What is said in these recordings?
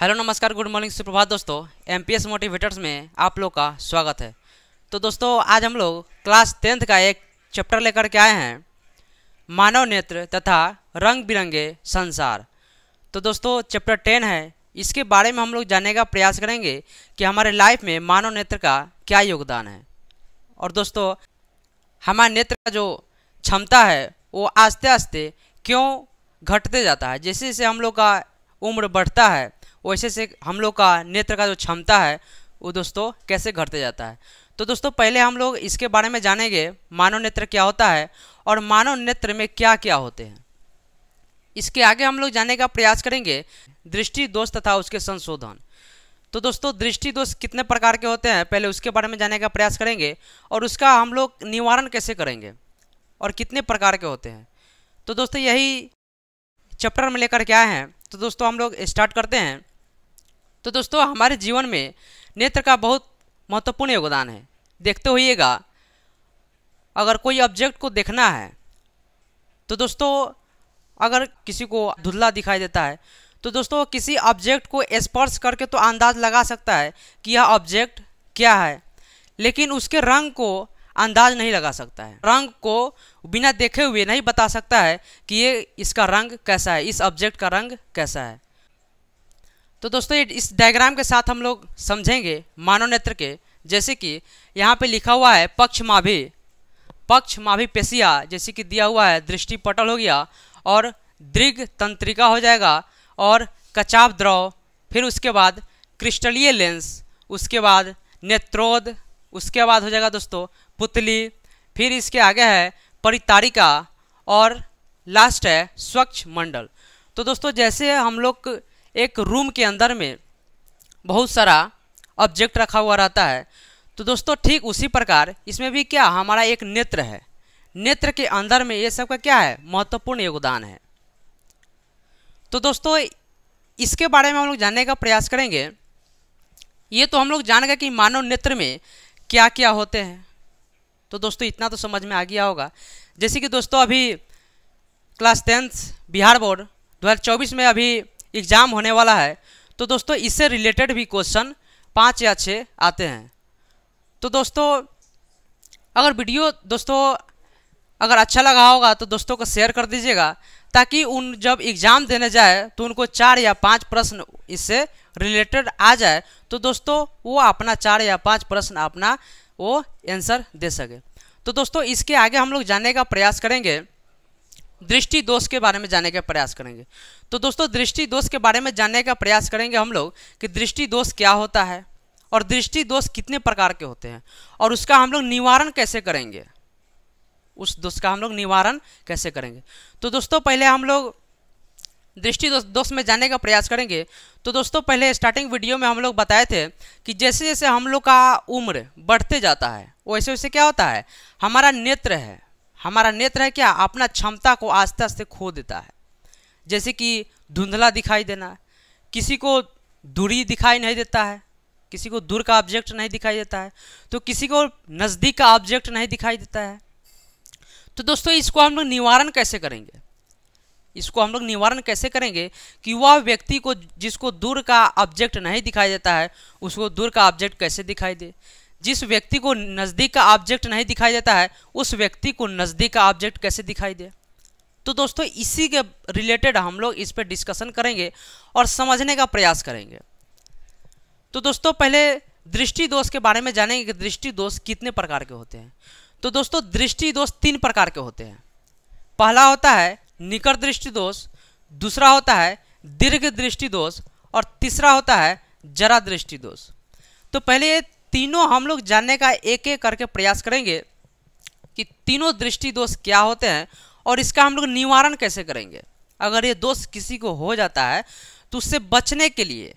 hello नमस्कार good morning सुप्रभात दोस्तों एम मोटिवेटर्स में आप लोग का स्वागत है तो दोस्तों आज हम लोग क्लास टेंथ का एक चैप्टर लेकर के आए हैं मानव नेत्र तथा रंग बिरंगे संसार तो दोस्तों चैप्टर टेन है इसके बारे में हम लोग जानने का प्रयास करेंगे कि हमारे लाइफ में मानव नेत्र का क्या योगदान है और दोस्तों हमारे नेत्र का जो क्षमता है वो आस्ते आस्ते क्यों घटते जाता है जैसे जैसे हम लोग का उम्र बढ़ता है वैसे से हम लोग का नेत्र का जो क्षमता है वो दोस्तों कैसे घटते जाता है तो दोस्तों पहले हम लोग इसके बारे में जानेंगे मानव नेत्र क्या होता है और मानव नेत्र में क्या क्या होते हैं इसके आगे हम लोग जाने का प्रयास करेंगे दृष्टि दोष तथा उसके संशोधन तो दोस्तों दृष्टि दोष कितने प्रकार के होते हैं पहले उसके बारे में जाने का प्रयास करेंगे और उसका हम लोग निवारण कैसे करेंगे और कितने प्रकार के होते हैं तो दोस्तों यही चैप्टर में लेकर के आए हैं तो दोस्तों हम लोग स्टार्ट करते हैं तो दोस्तों हमारे जीवन में नेत्र का बहुत महत्वपूर्ण योगदान है देखते हुइएगा अगर कोई ऑब्जेक्ट को देखना है तो दोस्तों अगर किसी को धुंधला दिखाई देता है तो दोस्तों किसी ऑब्जेक्ट को स्पर्श करके तो अंदाज लगा सकता है कि यह ऑब्जेक्ट क्या है लेकिन उसके रंग को अंदाज नहीं लगा सकता है रंग को बिना देखे हुए नहीं बता सकता है कि ये इसका रंग कैसा है इस ऑब्जेक्ट का रंग कैसा है तो दोस्तों इस डायग्राम के साथ हम लोग समझेंगे मानव नेत्र के जैसे कि यहाँ पे लिखा हुआ है पक्ष माभी पक्ष माभी पेशिया जैसे कि दिया हुआ है दृष्टि पटल हो गया और दृघ तंत्रिका हो जाएगा और कचाव द्रव फिर उसके बाद क्रिस्टलीय लेंस उसके बाद नेत्रोद उसके बाद हो जाएगा दोस्तों पुतली फिर इसके आगे है परितारिका और लास्ट है स्वच्छ मंडल तो दोस्तों जैसे हम लोग एक रूम के अंदर में बहुत सारा ऑब्जेक्ट रखा हुआ रहता है तो दोस्तों ठीक उसी प्रकार इसमें भी क्या हमारा एक नेत्र है नेत्र के अंदर में ये सब का क्या है महत्वपूर्ण योगदान है तो दोस्तों इसके बारे में हम लोग जानने का प्रयास करेंगे ये तो हम लोग जान गए कि मानव नेत्र में क्या क्या होते हैं तो दोस्तों इतना तो समझ में आ गया होगा जैसे कि दोस्तों अभी क्लास टेंथ बिहार बोर्ड दो में अभी एग्ज़ाम होने वाला है तो दोस्तों इससे रिलेटेड भी क्वेश्चन पाँच या छः आते हैं तो दोस्तों अगर वीडियो दोस्तों अगर अच्छा लगा होगा तो दोस्तों को शेयर कर दीजिएगा ताकि उन जब एग्ज़ाम देने जाए तो उनको चार या पाँच प्रश्न इससे रिलेटेड आ जाए तो दोस्तों वो अपना चार या पाँच प्रश्न अपना वो आंसर दे सके तो दोस्तों इसके आगे हम लोग जानने का प्रयास करेंगे दृष्टि दोष के बारे में जानने का प्रयास करेंगे तो दोस्तों दृष्टि दोष के बारे में जानने का प्रयास करेंगे हम लोग कि दृष्टि दोष क्या होता है और दृष्टि दोष कितने प्रकार के होते हैं और उसका हम लोग निवारण कैसे करेंगे उस दोष का हम लोग निवारण कैसे करेंगे तो दोस्तों पहले हम लोग दृष्टि दोष में जाने का प्रयास करेंगे तो दोस्तों पहले स्टार्टिंग वीडियो में हम लोग बताए थे कि जैसे जैसे हम लोग का उम्र बढ़ते जाता है वैसे वैसे क्या होता है हमारा नेत्र है हमारा नेत्र है क्या अपना क्षमता को आस्ते आस्ते खो देता है जैसे कि धुंधला दिखाई देना किसी को दूरी दिखाई नहीं देता है किसी को दूर का ऑब्जेक्ट नहीं दिखाई देता है तो किसी को नज़दीक का ऑब्जेक्ट नहीं दिखाई देता है तो दोस्तों इसको हम लोग निवारण कैसे करेंगे इसको हम लोग निवारण कैसे करेंगे कि वह व्यक्ति को जिसको दूर का ऑब्जेक्ट नहीं दिखाई देता है उसको दूर का ऑब्जेक्ट कैसे दिखाई दे जिस व्यक्ति को नज़दीक का ऑब्जेक्ट नहीं दिखाई देता है उस व्यक्ति को नज़दीक का ऑब्जेक्ट कैसे दिखाई दे तो दोस्तों इसी के रिलेटेड हम लोग इस पर डिस्कशन करेंगे और समझने का प्रयास करेंगे तो दोस्तों पहले दृष्टि दोष के बारे में जानेंगे कि दृष्टि दोष कितने प्रकार के होते हैं तो दोस्तों दृष्टि दोष तीन प्रकार के होते हैं पहला होता है निकट दृष्टि दोष दूसरा होता है दीर्घ दृष्टि दोष और तीसरा होता है जरा दृष्टि दोष तो पहले ये तीनों हम लोग जानने का एक एक करके प्रयास करेंगे कि तीनों दृष्टि दोष क्या होते हैं और इसका हम लोग निवारण कैसे करेंगे अगर ये दोष किसी को हो जाता है तो उससे बचने के लिए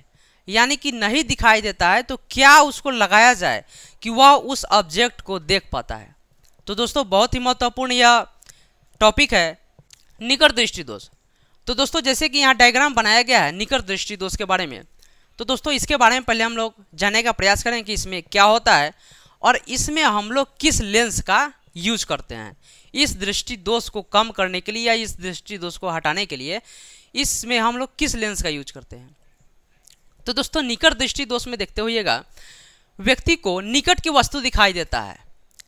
यानी कि नहीं दिखाई देता है तो क्या उसको लगाया जाए कि वह उस ऑब्जेक्ट को देख पाता है तो दोस्तों बहुत ही महत्वपूर्ण यह टॉपिक है निकट दृष्टि दोष तो दोस्तों जैसे कि यहाँ डायग्राम बनाया गया है निकट दृष्टि दोष के बारे में तो दोस्तों इसके बारे में पहले हम लोग जानने का प्रयास करें कि इसमें क्या होता है और इसमें हम लोग किस लेंस का यूज करते हैं इस दृष्टि दोष को कम करने के लिए या इस दृष्टि दोष को हटाने के लिए इसमें हम लोग किस लेंस का यूज करते हैं तो दोस्तों निकट दृष्टि दोष में देखते हुएगा व्यक्ति को निकट की वस्तु दिखाई देता है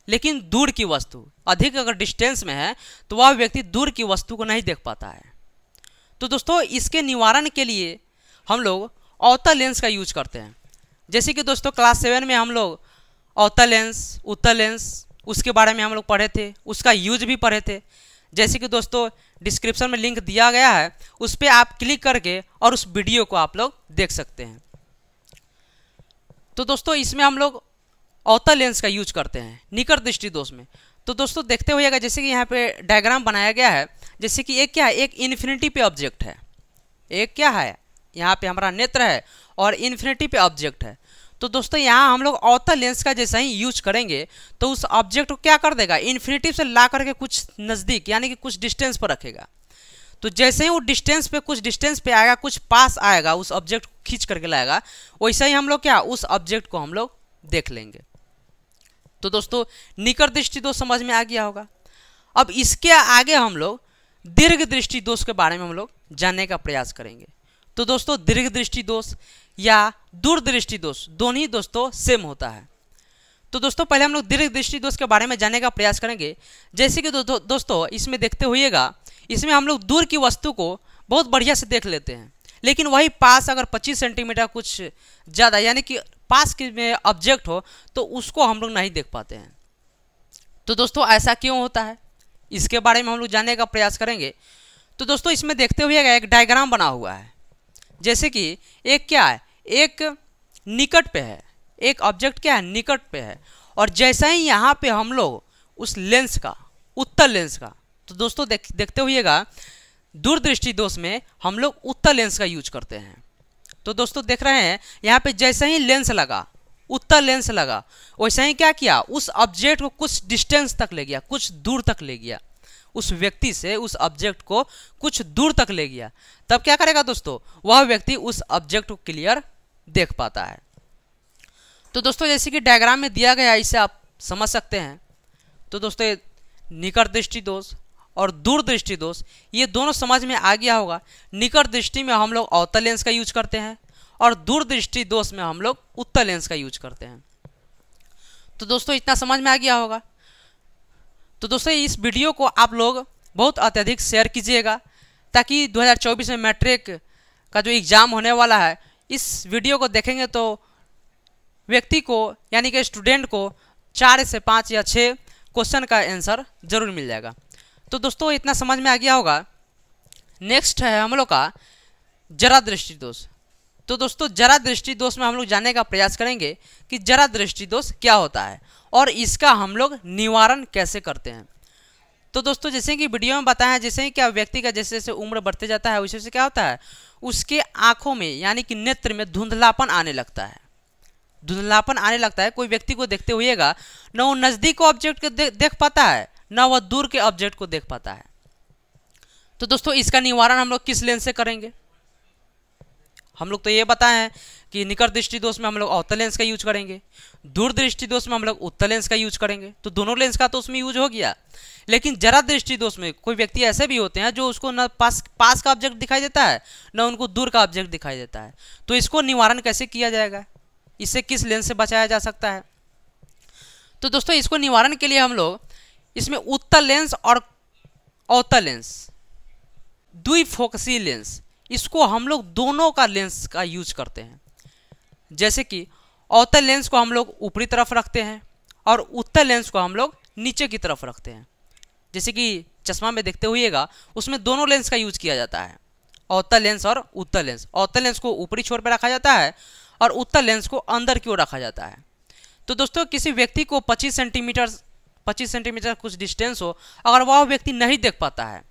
लेकिन दूर की वस्तु अधिक अगर डिस्टेंस में है तो वह व्यक्ति दूर की वस्तु को नहीं देख पाता है तो दोस्तों इसके निवारण के लिए हम लोग अवतल लेंस का यूज करते हैं जैसे कि दोस्तों क्लास सेवन में हम लोग अवतल लेंस उत्तर लेंस उसके बारे में हम लोग पढ़े थे उसका यूज भी पढ़े थे जैसे कि दोस्तों डिस्क्रिप्शन में लिंक दिया गया है उस पर आप क्लिक करके और उस वीडियो को आप लोग देख सकते हैं तो दोस्तों इसमें हम लोग अवतल लेंस का यूज करते हैं निकट दृष्टि दोष में तो दोस्तों देखते हुए जैसे कि यहाँ पे डायग्राम बनाया गया है जैसे कि एक क्या है एक इन्फिनिटी पे ऑब्जेक्ट है एक क्या है यहाँ पे हमारा नेत्र है और इन्फिनिटी पे ऑब्जेक्ट है तो दोस्तों यहाँ हम लोग अवतल लेंस का जैसा ही यूज करेंगे तो उस ऑब्जेक्ट को क्या कर देगा इन्फिनिटिव से ला करके कुछ नज़दीक यानी कि कुछ डिस्टेंस पर रखेगा तो जैसे ही वो डिस्टेंस पे कुछ डिस्टेंस पे आएगा कुछ पास आएगा उस ऑब्जेक्ट को खींच करके लाएगा वैसे ही हम लोग क्या उस ऑब्जेक्ट को हम लोग देख लेंगे तो दोस्तों निकट दृष्टि दोष समझ में आ गया होगा अब इसके आगे हम लोग दीर्घ दृष्टि दोष के बारे में हम लोग जानने का प्रयास करेंगे तो दोस्तों दीर्घ दृष्टि दोष या दूरदृष्टि दोष दोनों ही दोस्तों सेम होता है तो दोस्तों पहले हम लोग दीर्घ दृष्टि दोष के बारे में जानने का प्रयास करेंगे जैसे कि दो, दो, दोस्तों इसमें देखते हुएगा इसमें हम लोग दूर की वस्तु को बहुत बढ़िया से देख लेते हैं लेकिन वही पास अगर 25 सेंटीमीटर कुछ ज़्यादा यानी कि पास के में ऑब्जेक्ट हो तो उसको हम लोग नहीं देख पाते हैं तो दोस्तों ऐसा क्यों होता है इसके बारे में हम लोग जानने का प्रयास करेंगे तो दोस्तों इसमें देखते हुए एक डायग्राम बना हुआ है जैसे कि एक क्या है एक निकट पे है एक ऑब्जेक्ट क्या है निकट पे है और जैसा ही यहाँ पे हम लोग उस लेंस का उत्तर लेंस का तो दोस्तों देख देखते हुएगा दूरदृष्टि दोष में हम लोग उत्तर लेंस का यूज करते हैं तो दोस्तों देख रहे हैं यहाँ पे जैसा ही लेंस लगा उत्तर लेंस लगा वैसा ही क्या किया उस ऑब्जेक्ट को कुछ डिस्टेंस तक ले गया कुछ दूर तक ले गया उस व्यक्ति से उस ऑब्जेक्ट को कुछ दूर तक ले गया तब क्या करेगा दोस्तों वह व्यक्ति उस ऑब्जेक्ट को क्लियर देख पाता है तो दोस्तों जैसे कि डायग्राम में दिया गया इसे आप समझ सकते हैं तो दोस्तों निकट दृष्टि दोष और दूर दृष्टि दोष ये दोनों समझ में आ गया होगा निकट दृष्टि में हम लोग अवतल लेंस का यूज करते हैं और दूर दृष्टि दोष में हम लोग उत्तर लेंस का यूज करते हैं तो दोस्तों इतना समझ में आ गया होगा तो दोस्तों इस वीडियो को आप लोग बहुत अत्यधिक शेयर कीजिएगा ताकि 2024 में मैट्रिक का जो एग्ज़ाम होने वाला है इस वीडियो को देखेंगे तो व्यक्ति को यानी कि स्टूडेंट को चार से पाँच या छः क्वेश्चन का आंसर ज़रूर मिल जाएगा तो दोस्तों इतना समझ में आ गया होगा नेक्स्ट है हम लोग का जरा दृष्टि दोष तो दोस्तों जरा दृष्टि दोष में हम लोग जानने का प्रयास करेंगे कि जरा दृष्टि दोष क्या होता है और इसका हम लोग निवारण कैसे करते हैं तो दोस्तों जैसे कि वीडियो में बताया जैसे क्या व्यक्ति का जैसे जैसे उम्र बढ़ते जाता है वैसे से क्या होता है उसके आंखों में यानी कि नेत्र में धुंधलापन आने लगता है धुंधलापन आने लगता है कोई व्यक्ति को देखते हुएगा न वो नज़दीक को ऑब्जेक्ट को दे, देख पाता है न वह दूर के ऑब्जेक्ट को देख पाता है तो दोस्तों इसका निवारण हम लोग किस लेंस से करेंगे हम लोग तो ये बताए हैं कि निकट दृष्टि दोष में हम लोग अवतल लेंस का यूज करेंगे दूर दृष्टि दोष में हम लोग उत्तर लेंस का यूज करेंगे तो दोनों लेंस का तो उसमें यूज हो गया लेकिन जरा दृष्टि दोष में कोई व्यक्ति ऐसे भी होते हैं जो उसको न पास पास का ऑब्जेक्ट दिखाई देता है न उनको दूर का ऑब्जेक्ट दिखाई देता है तो इसको निवारण कैसे किया जाएगा इससे किस लेंस से बचाया जा सकता है तो दोस्तों इसको निवारण के लिए हम लोग इसमें उत्तर लेंस और अवतल लेंस दुई फोकसी लेंस इसको हम लोग दोनों का लेंस का यूज करते हैं जैसे कि अवतल लेंस को हम लोग ऊपरी तरफ रखते हैं और उत्तर लेंस को हम लोग नीचे की तरफ रखते हैं जैसे कि चश्मा में देखते हुएगा उसमें दोनों लेंस का यूज किया जाता है अवतल लेंस और उत्तर लेंस अवतल लेंस को ऊपरी छोर पर रखा जाता है और उत्तर लेंस को अंदर की ओर रखा जाता है तो दोस्तों किसी व्यक्ति को 25 सेंटीमीटर 25 सेंटीमीटर कुछ डिस्टेंस हो अगर वह व्यक्ति नहीं देख पाता है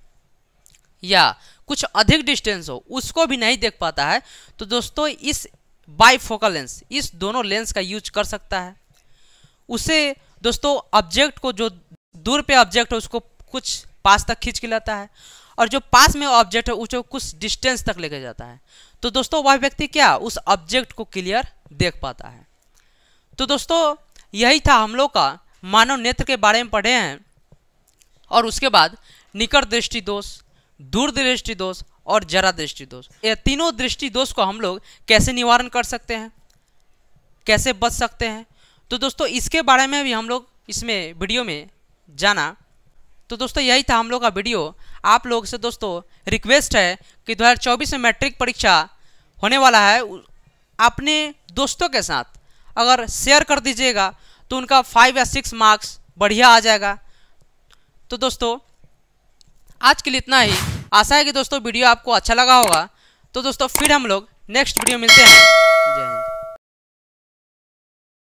या कुछ अधिक डिस्टेंस हो उसको भी नहीं देख पाता है तो दोस्तों इस बाईफोकल लेंस इस दोनों लेंस का यूज कर सकता है उसे दोस्तों ऑब्जेक्ट को जो दूर पे ऑब्जेक्ट है उसको कुछ पास तक खींच के लाता है और जो पास में ऑब्जेक्ट है उसको कुछ डिस्टेंस तक लेके जाता है तो दोस्तों वह व्यक्ति क्या उस ऑब्जेक्ट को क्लियर देख पाता है तो दोस्तों यही था हम लोग का मानव नेत्र के बारे में पढ़े हैं और उसके बाद निकट दृष्टि दोष दूर दृष्टि दोष और जरा दृष्टि दोष ये तीनों दृष्टि दोष को हम लोग कैसे निवारण कर सकते हैं कैसे बच सकते हैं तो दोस्तों इसके बारे में भी हम लोग इसमें वीडियो में जाना तो दोस्तों यही था हम लोग का वीडियो आप लोग से दोस्तों रिक्वेस्ट है कि 2024 में मैट्रिक परीक्षा होने वाला है अपने दोस्तों के साथ अगर शेयर कर दीजिएगा तो उनका फाइव या सिक्स मार्क्स बढ़िया आ जाएगा तो दोस्तों आज के लिए इतना ही आशा है कि दोस्तों वीडियो आपको अच्छा लगा होगा तो दोस्तों फिर हम लोग नेक्स्ट वीडियो मिलते हैं